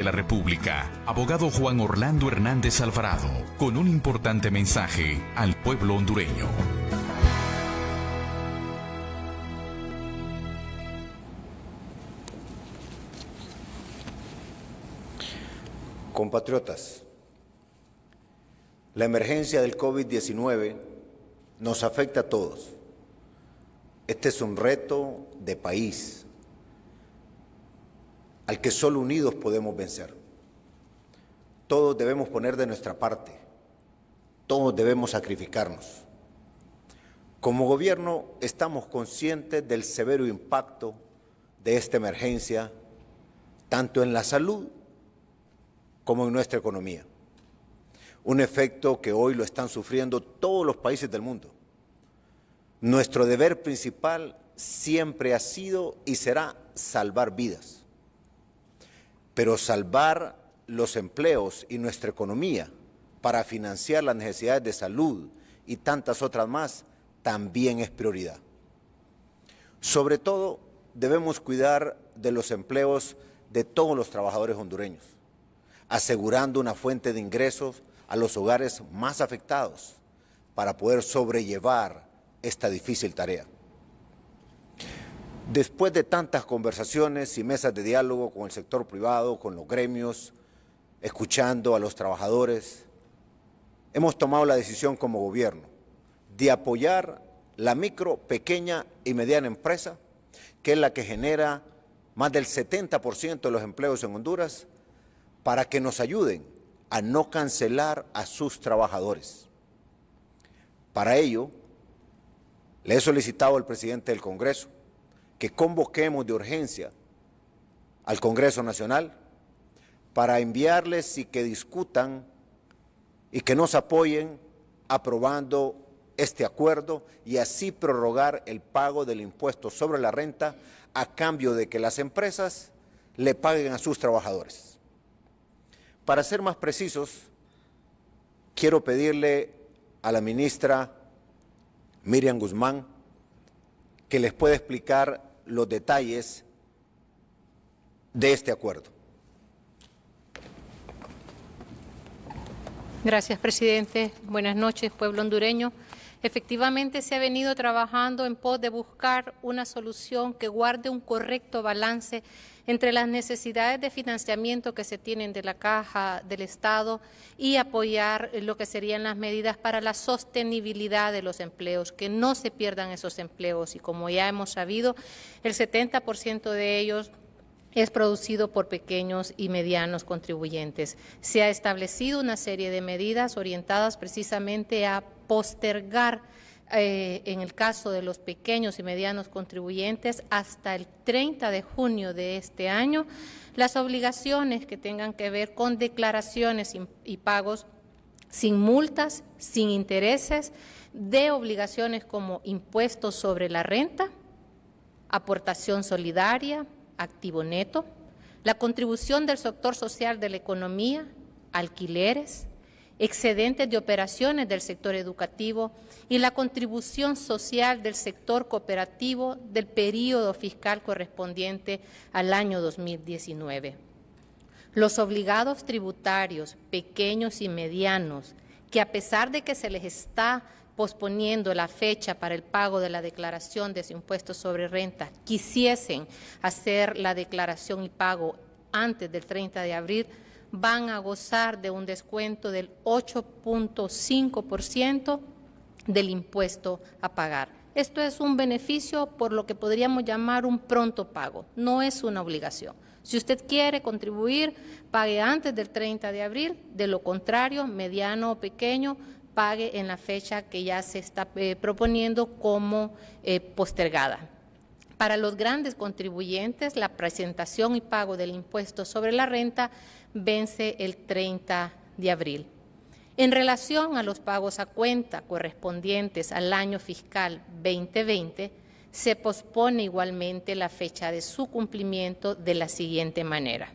de la República, abogado Juan Orlando Hernández Alvarado, con un importante mensaje al pueblo hondureño. Compatriotas, la emergencia del COVID-19 nos afecta a todos. Este es un reto de país al que solo unidos podemos vencer. Todos debemos poner de nuestra parte, todos debemos sacrificarnos. Como gobierno estamos conscientes del severo impacto de esta emergencia, tanto en la salud como en nuestra economía. Un efecto que hoy lo están sufriendo todos los países del mundo. Nuestro deber principal siempre ha sido y será salvar vidas pero salvar los empleos y nuestra economía para financiar las necesidades de salud y tantas otras más también es prioridad. Sobre todo, debemos cuidar de los empleos de todos los trabajadores hondureños, asegurando una fuente de ingresos a los hogares más afectados para poder sobrellevar esta difícil tarea. Después de tantas conversaciones y mesas de diálogo con el sector privado, con los gremios, escuchando a los trabajadores, hemos tomado la decisión como gobierno de apoyar la micro, pequeña y mediana empresa, que es la que genera más del 70% de los empleos en Honduras, para que nos ayuden a no cancelar a sus trabajadores. Para ello, le he solicitado al presidente del Congreso que convoquemos de urgencia al Congreso Nacional para enviarles y que discutan y que nos apoyen aprobando este acuerdo y así prorrogar el pago del impuesto sobre la renta a cambio de que las empresas le paguen a sus trabajadores. Para ser más precisos, quiero pedirle a la ministra Miriam Guzmán que les pueda explicar los detalles de este acuerdo. Gracias, presidente. Buenas noches, pueblo hondureño. Efectivamente, se ha venido trabajando en pos de buscar una solución que guarde un correcto balance entre las necesidades de financiamiento que se tienen de la Caja, del Estado y apoyar eh, lo que serían las medidas para la sostenibilidad de los empleos, que no se pierdan esos empleos. Y como ya hemos sabido, el 70% de ellos es producido por pequeños y medianos contribuyentes. Se ha establecido una serie de medidas orientadas precisamente a postergar eh, en el caso de los pequeños y medianos contribuyentes, hasta el 30 de junio de este año, las obligaciones que tengan que ver con declaraciones y pagos sin multas, sin intereses, de obligaciones como impuestos sobre la renta, aportación solidaria, activo neto, la contribución del sector social de la economía, alquileres, excedentes de operaciones del sector educativo y la contribución social del sector cooperativo del período fiscal correspondiente al año 2019. Los obligados tributarios pequeños y medianos, que a pesar de que se les está posponiendo la fecha para el pago de la declaración de su impuesto sobre renta, quisiesen hacer la declaración y pago antes del 30 de abril, van a gozar de un descuento del 8.5% del impuesto a pagar. Esto es un beneficio por lo que podríamos llamar un pronto pago, no es una obligación. Si usted quiere contribuir, pague antes del 30 de abril, de lo contrario, mediano o pequeño, pague en la fecha que ya se está eh, proponiendo como eh, postergada. Para los grandes contribuyentes, la presentación y pago del impuesto sobre la renta vence el 30 de abril. En relación a los pagos a cuenta correspondientes al año fiscal 2020, se pospone igualmente la fecha de su cumplimiento de la siguiente manera.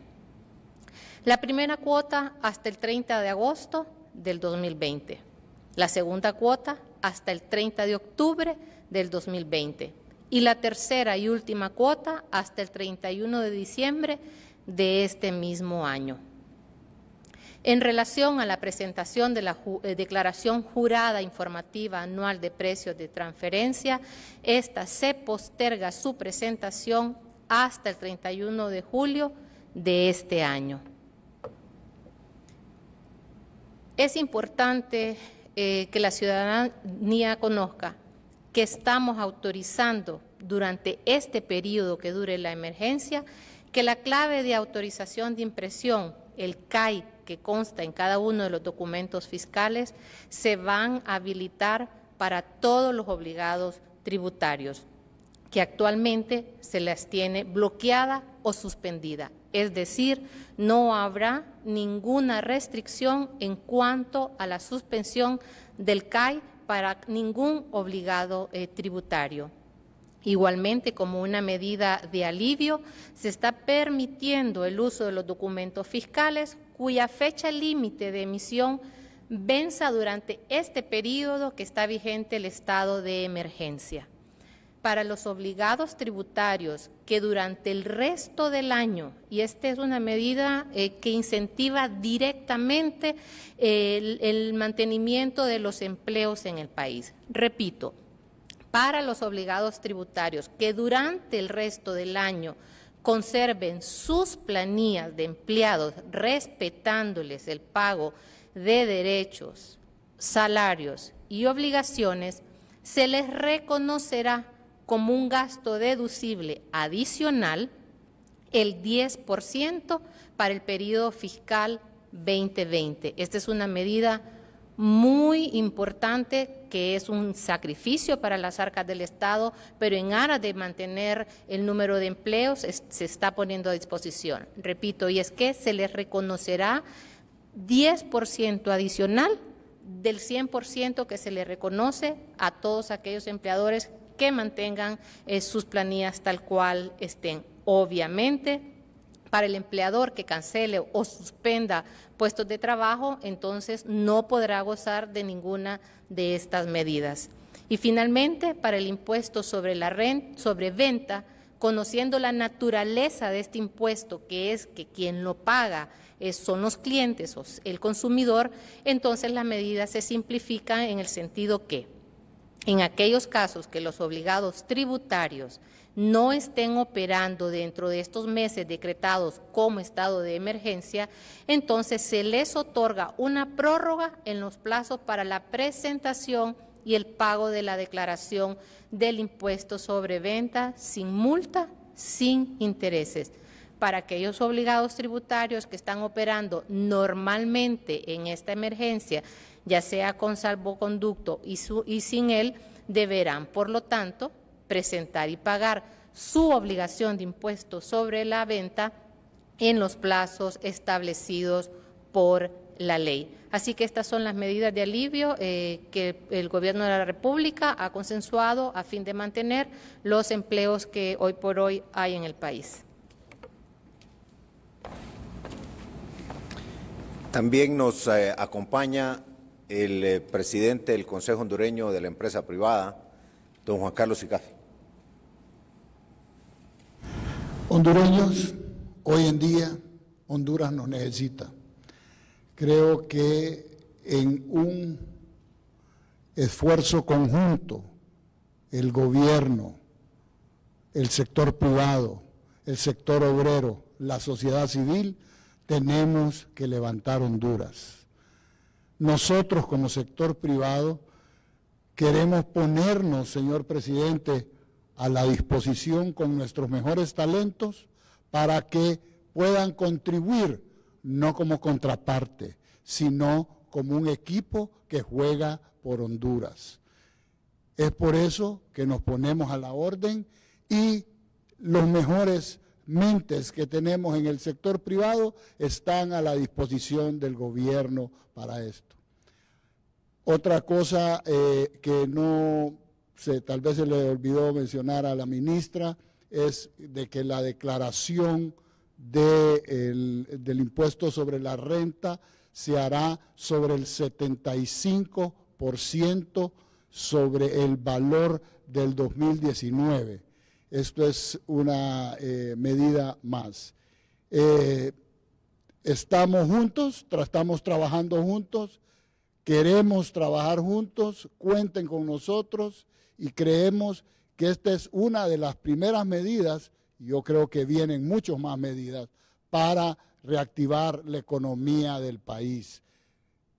La primera cuota hasta el 30 de agosto del 2020. La segunda cuota hasta el 30 de octubre del 2020. Y la tercera y última cuota hasta el 31 de diciembre de este mismo año. En relación a la presentación de la eh, declaración jurada informativa anual de precios de transferencia, esta se posterga su presentación hasta el 31 de julio de este año. Es importante eh, que la ciudadanía conozca que estamos autorizando durante este periodo que dure la emergencia que la clave de autorización de impresión, el CAI, que consta en cada uno de los documentos fiscales, se van a habilitar para todos los obligados tributarios que actualmente se las tiene bloqueada o suspendida. Es decir, no habrá ninguna restricción en cuanto a la suspensión del CAI para ningún obligado eh, tributario. Igualmente, como una medida de alivio, se está permitiendo el uso de los documentos fiscales cuya fecha límite de emisión venza durante este periodo que está vigente el estado de emergencia. Para los obligados tributarios que durante el resto del año, y esta es una medida eh, que incentiva directamente el mantenimiento de los empleos en el país. Repito, para los obligados tributarios que durante el resto del año conserven sus planillas de empleados respetándoles el pago de derechos, salarios y obligaciones, se les reconocerá como un gasto deducible adicional el 10% para el periodo fiscal 2020. Esta es una medida muy importante que es un sacrificio para las arcas del Estado, pero en aras de mantener el número de empleos se está poniendo a disposición. Repito, y es que se les reconocerá 10% adicional del 100% que se le reconoce a todos aquellos empleadores que mantengan eh, sus planillas tal cual estén. Obviamente, para el empleador que cancele o suspenda puestos de trabajo, entonces no podrá gozar de ninguna de estas medidas. Y finalmente, para el impuesto sobre la renta, sobre venta, conociendo la naturaleza de este impuesto, que es que quien lo paga eh, son los clientes o el consumidor, entonces las medida se simplifica en el sentido que en aquellos casos que los obligados tributarios no estén operando dentro de estos meses decretados como estado de emergencia, entonces se les otorga una prórroga en los plazos para la presentación y el pago de la declaración del impuesto sobre venta sin multa, sin intereses. Para aquellos obligados tributarios que están operando normalmente en esta emergencia, ya sea con salvoconducto y, y sin él, deberán, por lo tanto, presentar y pagar su obligación de impuesto sobre la venta en los plazos establecidos por la ley. Así que estas son las medidas de alivio eh, que el Gobierno de la República ha consensuado a fin de mantener los empleos que hoy por hoy hay en el país. También nos eh, acompaña el eh, presidente del Consejo Hondureño de la Empresa Privada, don Juan Carlos Sicafi. Hondureños, hoy en día Honduras nos necesita. Creo que en un esfuerzo conjunto, el gobierno, el sector privado, el sector obrero, la sociedad civil, tenemos que levantar Honduras. Nosotros como sector privado queremos ponernos, señor presidente, a la disposición con nuestros mejores talentos para que puedan contribuir no como contraparte, sino como un equipo que juega por Honduras. Es por eso que nos ponemos a la orden y los mejores mentes que tenemos en el sector privado están a la disposición del gobierno para esto. Otra cosa eh, que no se, tal vez se le olvidó mencionar a la ministra, es de que la declaración de del impuesto sobre la renta se hará sobre el 75% sobre el valor del 2019. Esto es una eh, medida más. Eh, estamos juntos, estamos trabajando juntos Queremos trabajar juntos, cuenten con nosotros y creemos que esta es una de las primeras medidas, yo creo que vienen muchas más medidas, para reactivar la economía del país.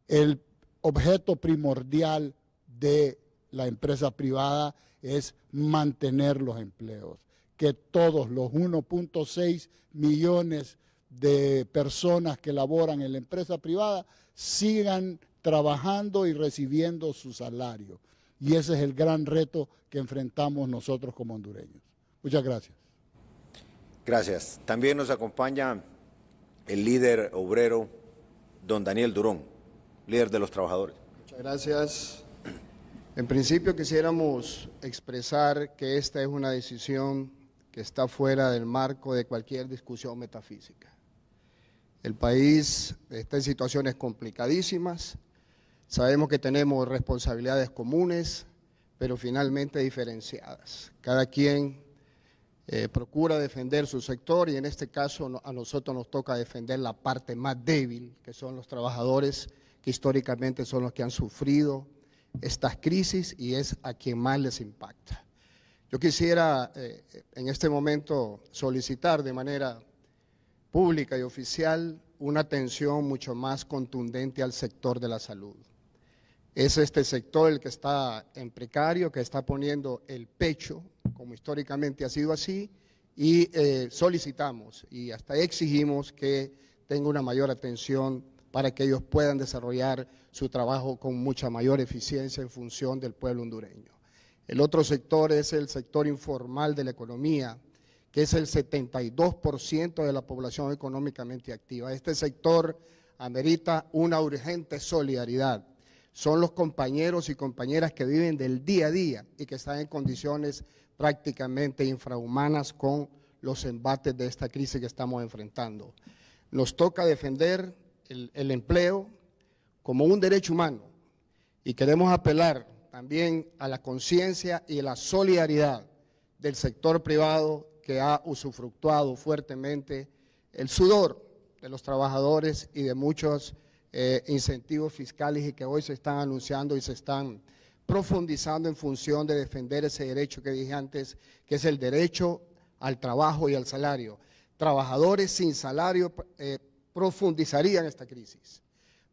El objeto primordial de la empresa privada es mantener los empleos, que todos los 1.6 millones de personas que laboran en la empresa privada sigan trabajando y recibiendo su salario. Y ese es el gran reto que enfrentamos nosotros como hondureños. Muchas gracias. Gracias. También nos acompaña el líder obrero, don Daniel Durón, líder de los trabajadores. Muchas gracias. En principio quisiéramos expresar que esta es una decisión que está fuera del marco de cualquier discusión metafísica. El país está en situaciones complicadísimas Sabemos que tenemos responsabilidades comunes, pero finalmente diferenciadas. Cada quien eh, procura defender su sector y en este caso a nosotros nos toca defender la parte más débil, que son los trabajadores, que históricamente son los que han sufrido estas crisis y es a quien más les impacta. Yo quisiera eh, en este momento solicitar de manera pública y oficial una atención mucho más contundente al sector de la salud. Es este sector el que está en precario, que está poniendo el pecho, como históricamente ha sido así, y eh, solicitamos y hasta exigimos que tenga una mayor atención para que ellos puedan desarrollar su trabajo con mucha mayor eficiencia en función del pueblo hondureño. El otro sector es el sector informal de la economía, que es el 72% de la población económicamente activa. Este sector amerita una urgente solidaridad son los compañeros y compañeras que viven del día a día y que están en condiciones prácticamente infrahumanas con los embates de esta crisis que estamos enfrentando. Nos toca defender el, empleo como un derecho humano y queremos apelar también a la conciencia y la solidaridad del sector privado que ha usufructuado fuertemente el sudor de los trabajadores y de muchos eh, incentivos fiscales y que hoy se están anunciando y se están profundizando en función de defender ese derecho que dije antes, que es el derecho al trabajo y al salario. Trabajadores sin salario eh, profundizarían esta crisis,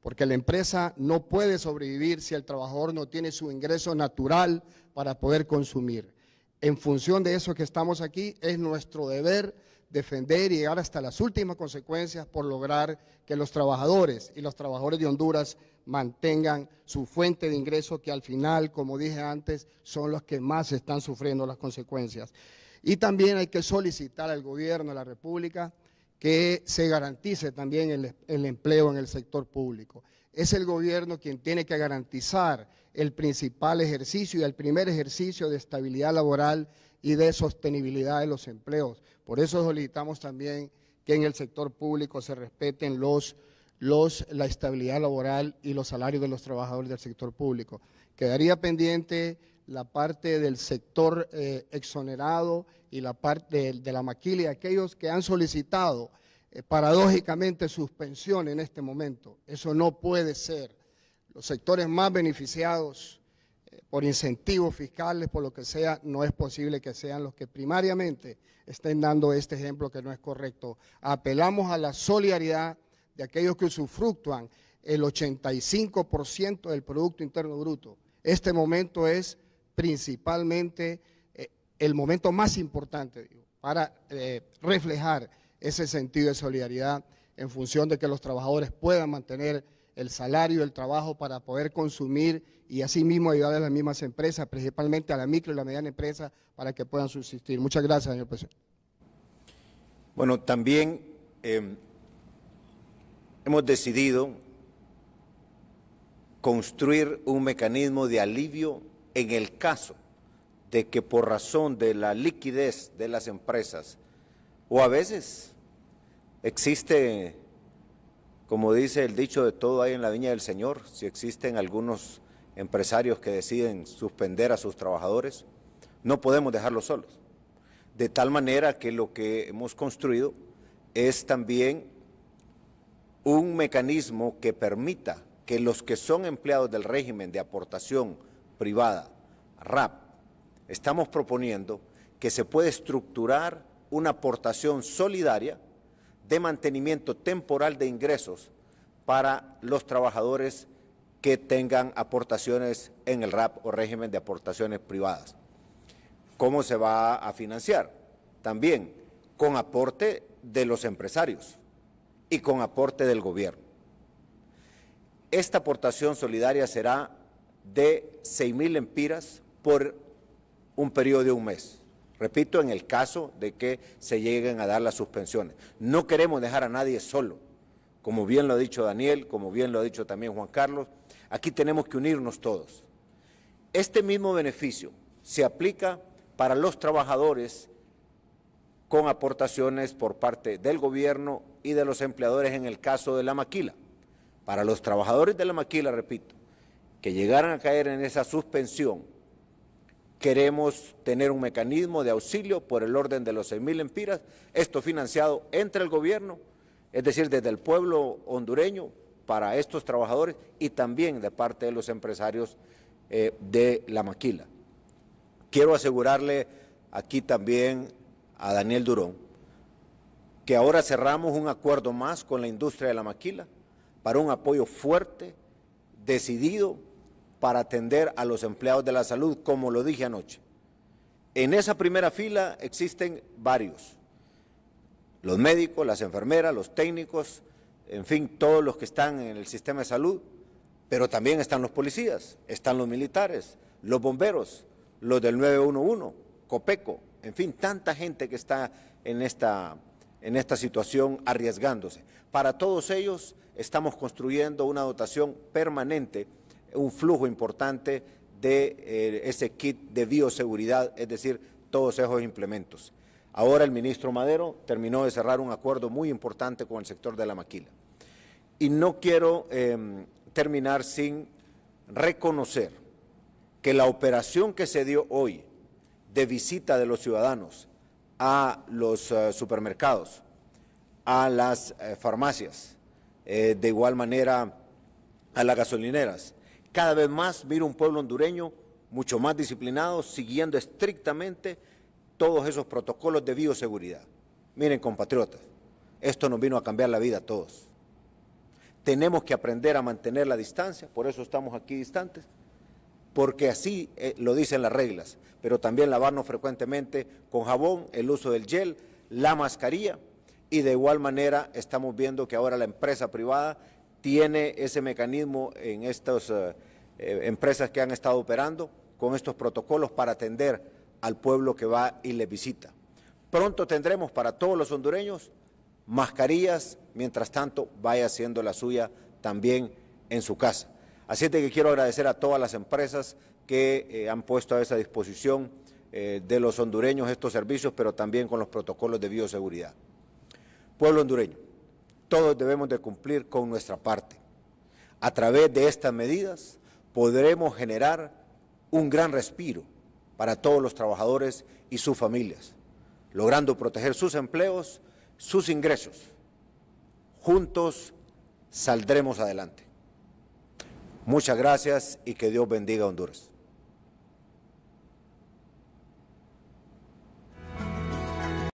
porque la empresa no puede sobrevivir si el trabajador no tiene su ingreso natural para poder consumir. En función de eso que estamos aquí, es nuestro deber defender y llegar hasta las últimas consecuencias por lograr que los trabajadores y los trabajadores de Honduras mantengan su fuente de ingreso que al final, como dije antes, son los que más están sufriendo las consecuencias. Y también hay que solicitar al gobierno de la República que se garantice también el, el empleo en el sector público. Es el gobierno quien tiene que garantizar el principal ejercicio y el primer ejercicio de estabilidad laboral y de sostenibilidad de los empleos por eso solicitamos también que en el sector público se respeten los, los, la estabilidad laboral y los salarios de los trabajadores del sector público. Quedaría pendiente la parte del sector eh, exonerado y la parte de, la maquila, aquellos que han solicitado eh, paradójicamente suspensión en este momento. Eso no puede ser. Los sectores más beneficiados por incentivos fiscales, por lo que sea, no es posible que sean los que primariamente estén dando este ejemplo que no es correcto. Apelamos a la solidaridad de aquellos que usufructúan el 85% del Producto Interno Bruto. Este momento es principalmente eh, el momento más importante para eh, reflejar ese sentido de solidaridad en función de que los trabajadores puedan mantener el salario, el trabajo para poder consumir y asimismo ayudar a las mismas empresas, principalmente a la micro y la mediana empresa, para que puedan subsistir. Muchas gracias, señor presidente. Bueno, también eh, hemos decidido construir un mecanismo de alivio en el caso de que por razón de la liquidez de las empresas o a veces existe como dice el dicho de todo hay en la viña del Señor, si existen algunos empresarios que deciden suspender a sus trabajadores, no podemos dejarlos solos. De tal manera que lo que hemos construido es también un mecanismo que permita que los que son empleados del régimen de aportación privada, RAP, estamos proponiendo que se puede estructurar una aportación solidaria de mantenimiento temporal de ingresos para los trabajadores que tengan aportaciones en el RAP o régimen de aportaciones privadas. ¿Cómo se va a financiar? También con aporte de los empresarios y con aporte del gobierno. Esta aportación solidaria será de 6.000 empiras por un periodo de un mes. Repito, en el caso de que se lleguen a dar las suspensiones. No queremos dejar a nadie solo. Como bien lo ha dicho Daniel, como bien lo ha dicho también Juan Carlos, aquí tenemos que unirnos todos. Este mismo beneficio se aplica para los trabajadores con aportaciones por parte del gobierno y de los empleadores en el caso de la maquila. Para los trabajadores de la maquila, repito, que llegaran a caer en esa suspensión Queremos tener un mecanismo de auxilio por el orden de los 6.000 empiras, esto financiado entre el gobierno, es decir, desde el pueblo hondureño para estos trabajadores y también de parte de los empresarios eh, de la maquila. Quiero asegurarle aquí también a Daniel Durón que ahora cerramos un acuerdo más con la industria de la maquila para un apoyo fuerte, decidido para atender a los empleados de la salud, como lo dije anoche. En esa primera fila existen varios, los médicos, las enfermeras, los técnicos, en fin, todos los que están en el sistema de salud, pero también están los policías, están los militares, los bomberos, los del 911, Copeco, en fin, tanta gente que está en esta, en esta situación arriesgándose. Para todos ellos estamos construyendo una dotación permanente un flujo importante de eh, ese kit de bioseguridad, es decir, todos esos implementos. Ahora el ministro Madero terminó de cerrar un acuerdo muy importante con el sector de la maquila. Y no quiero em, terminar sin reconocer que la operación que se dio hoy de visita de los ciudadanos a los eh, supermercados, a las eh, farmacias, de igual manera a las gasolineras, cada vez más miro un pueblo hondureño mucho más disciplinado, siguiendo estrictamente todos esos protocolos de bioseguridad. Miren, compatriotas, esto nos vino a cambiar la vida a todos. Tenemos que aprender a mantener la distancia, por eso estamos aquí distantes, porque así eh, lo dicen las reglas, pero también lavarnos frecuentemente con jabón, el uso del gel, la mascarilla, y de igual manera estamos viendo que ahora la empresa privada tiene ese mecanismo en estas eh, eh, empresas que han estado operando con estos protocolos para atender al pueblo que va y le visita. Pronto tendremos para todos los hondureños mascarillas, mientras tanto vaya haciendo la suya también en su casa. Así es que quiero agradecer a todas las empresas que eh, han puesto a esa disposición de los hondureños estos servicios, pero también con los protocolos de bioseguridad. Pueblo hondureño, todos debemos de cumplir con nuestra parte. A través de estas medidas podremos generar un gran respiro para todos los trabajadores y sus familias, logrando proteger sus empleos, sus ingresos. Juntos saldremos adelante. Muchas gracias y que Dios bendiga a Honduras.